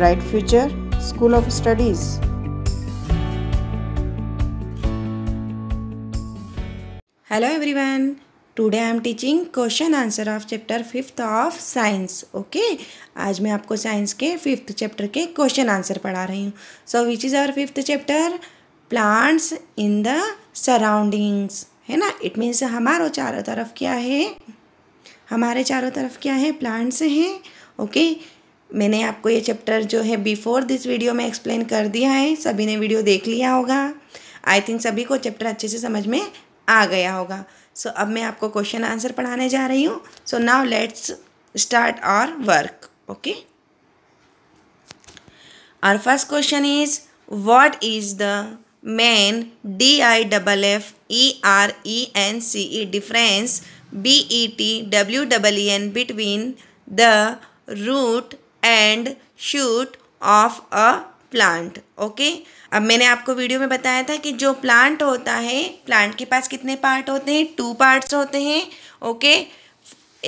Bright future school of studies hello everyone today I am teaching question answer of chapter fifth of science okay आज मैं आपको science के fifth chapter के question answer पढ़ा रही हूँ so which is our fifth chapter plants in the surroundings है ना इट मीन्स हमारे चारों तरफ क्या है हमारे चारों तरफ क्या है प्लांट्स हैं ओके okay? मैंने आपको ये चैप्टर जो है बिफोर दिस वीडियो में एक्सप्लेन कर दिया है सभी ने वीडियो देख लिया होगा आई थिंक सभी को चैप्टर अच्छे से समझ में आ गया होगा सो so, अब मैं आपको क्वेश्चन आंसर पढ़ाने जा रही हूँ so now let's start our work okay our first question is what is the main D I double F E R E N C E difference B E T W double E N between the root and shoot of a plant okay अब मैंने आपको video में बताया था कि जो plant होता है प्लांट के पास कितने पार्ट होते हैं टू पार्ट्स होते हैं ओके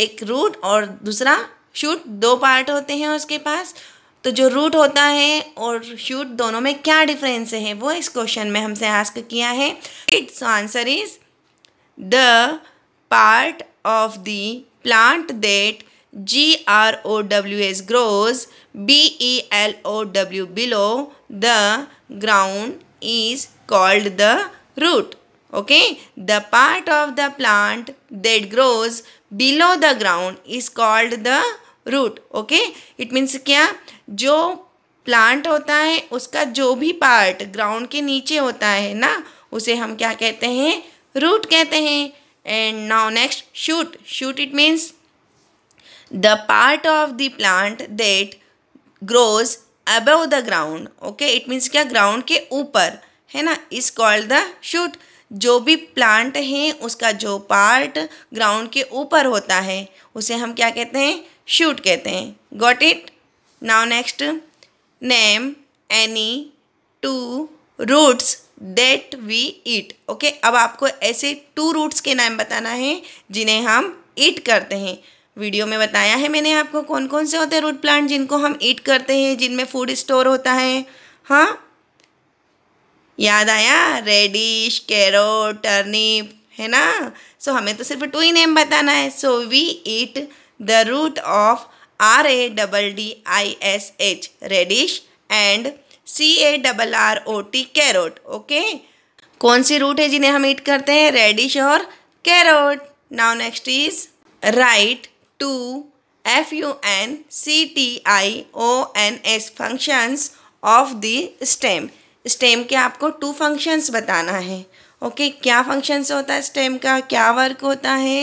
एक रूट और दूसरा शूट दो पार्ट होते हैं उसके पास तो जो रूट होता है और शूट दोनों में क्या डिफरेंस है वो इस क्वेश्चन में हमसे आस्क किया है it's answer is the part of the plant that G R O W S grows. B E L O W below the ground is called the root. Okay. The part of the plant that grows below the ground is called the root. Okay. It means kya jo plant hota hai uska jo bhi part ground ke niche hota hai na use hum kya kehte hain root kehte hain and now next shoot shoot it means the part of the plant that grows above the ground okay it means क्या ground के ऊपर है ना इस called the shoot जो भी plant है उसका जो पार्ट ग्राउंड के ऊपर होता है उसे हम क्या कहते हैं शूट कहते हैं got it now next name any two roots that we eat okay अब आपको ऐसे टू रूट्स के नाम बताना है जिन्हें हम ईट करते हैं वीडियो में बताया है मैंने आपको कौन कौन से होते हैं रूट प्लांट जिनको हम ईट करते हैं जिनमें फूड स्टोर होता है हाँ याद आया रेडिश कैरोट टर्निप है ना सो so, हमें तो सिर्फ टू ही नेम बताना है so we eat the root of R A double D I S H radish and C A double R O T carrot okay कौन सी रूट है जिन्हें हम ईट करते हैं रेडिश और carrot now next is write two F U N C T I O N S functions of the stem stem के आपको टू फंक्शंस बताना है ओके okay, क्या फंक्शंस होता है स्टेम का क्या वर्क होता है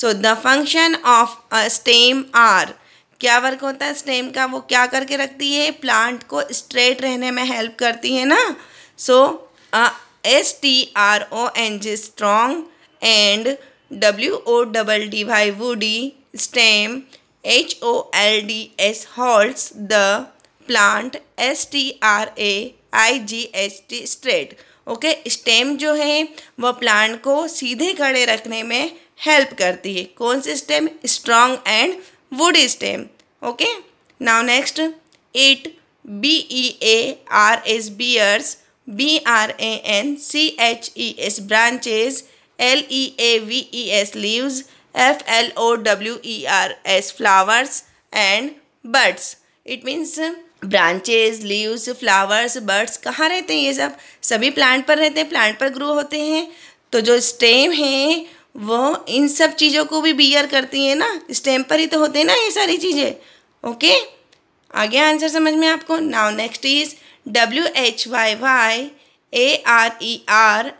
so the function of stem are क्या वर्क होता है स्टेम का वो क्या करके रखती है प्लांट को स्ट्रेट रहने में हेल्प करती है ना so S T R O N G strong and W O double D Y woody stem S holds the plant S T R A I G H T straight okay stem जो है वह plant को सीधे खड़े रखने में help करती है कौन सी stem strong and wood stem okay now next it B E A R S bears B R A N C H E S branches L E A V E S leaves F L O W E R S flowers and birds it means branches leaves flowers birds कहाँ रहते हैं ये सब सभी plant पर रहते हैं plant पर ग्रो होते हैं तो जो स्टेम हैं वो इन सब चीज़ों को भी बियर करती है ना स्टेम पर ही तो होते हैं ना ये सारी चीज़ें ओके आगे आंसर समझ में आपको now next is W H Y why A R E are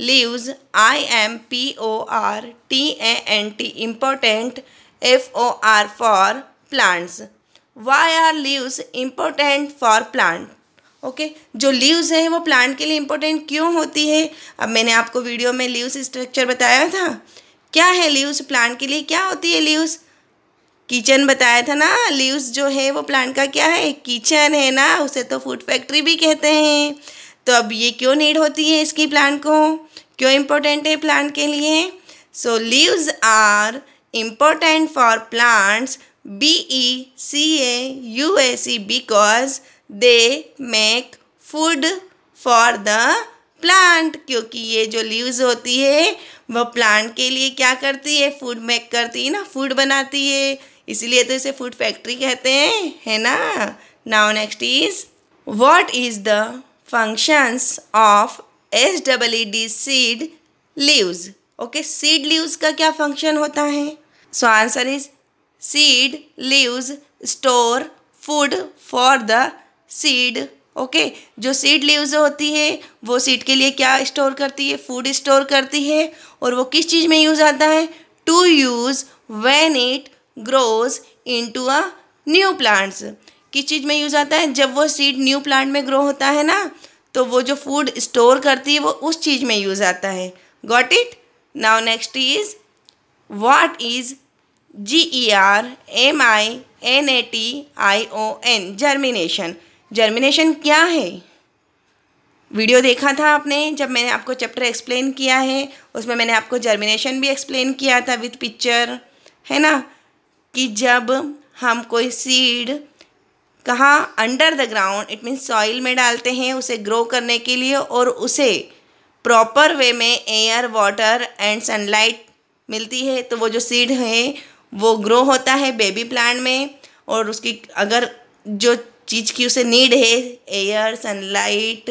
leaves I M P O R T A N T important F O R for plants why are leaves important for plant okay जो leaves हैं वो plant के लिए important क्यों होती है अब मैंने आपको वीडियो में लीव्स स्ट्रक्चर बताया था क्या है लीव्स प्लांट के लिए क्या होती है लीव्स किचन बताया था ना लीव्स जो है वो प्लांट का क्या है किचन है ना उसे तो फूड फैक्ट्री भी कहते हैं तो अब ये क्यों नीड होती है इसकी प्लांट को क्यों इम्पोर्टेंट है प्लांट के लिए so leaves are important for plants B E C A U A C because they make food for the plant क्योंकि ये जो लीव्स होती है वह प्लांट के लिए क्या करती है फूड मेक करती है ना फूड बनाती है इसलिए तो इसे फूड फैक्ट्री कहते हैं है ना now next is what is the functions of S double E D seed leaves okay seed leaves का क्या फंक्शन होता है so answer is seed leaves store food for the seed okay जो seed leaves होती है वो seed के लिए क्या स्टोर करती है फूड स्टोर करती है और वो किस चीज़ में यूज़ आता है to use when it grows to a new plants किस चीज़ में यूज़ आता है जब वो सीड न्यू प्लांट में ग्रो होता है ना तो वो जो फूड स्टोर करती है वो उस चीज़ में यूज़ आता है got it now next is what is G E R M I N A T I O N germination germination क्या है वीडियो देखा था आपने जब मैंने आपको चैप्टर एक्सप्लेन किया है उसमें मैंने आपको जर्मिनेशन भी एक्सप्लेन किया था विथ पिक्चर है ना कि जब हम कोई सीड कहाँ under the ground it means soil में डालते हैं उसे ग्रो करने के लिए और उसे प्रॉपर वे में एयर वाटर एंड सनलाइट मिलती है तो वो जो सीड है वो ग्रो होता है बेबी प्लांट में और उसकी अगर जो चीज़ की उसे नीड है एयर सनलाइट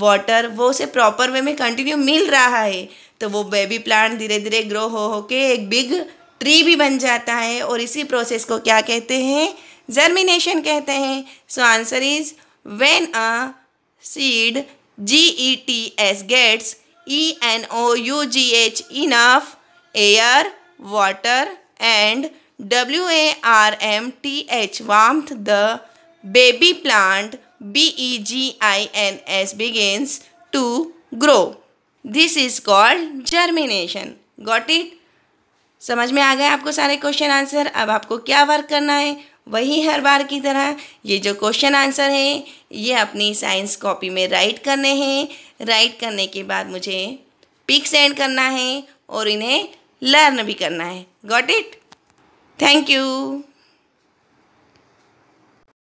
वाटर वो उसे प्रॉपर वे में कंटिन्यू मिल रहा है तो वो बेबी प्लांट धीरे धीरे ग्रो हो हो के एक बिग ट्री भी बन जाता है और इसी प्रोसेस को क्या कहते हैं जर्मिनेशन कहते हैं so answer is when a seed G E T S gets E N O U G H enough air water and W A R M T H warmth the baby plant B E G I N S begins to grow this is called germination got it समझ में आ गए आपको सारे question answer अब आपको क्या work करना है वही हर बार की तरह ये जो क्वेश्चन आंसर हैं ये अपनी साइंस कॉपी में राइट करने हैं राइट करने के बाद मुझे पिक सेंड करना है और इन्हें लर्न भी करना है गॉट इट थैंक यू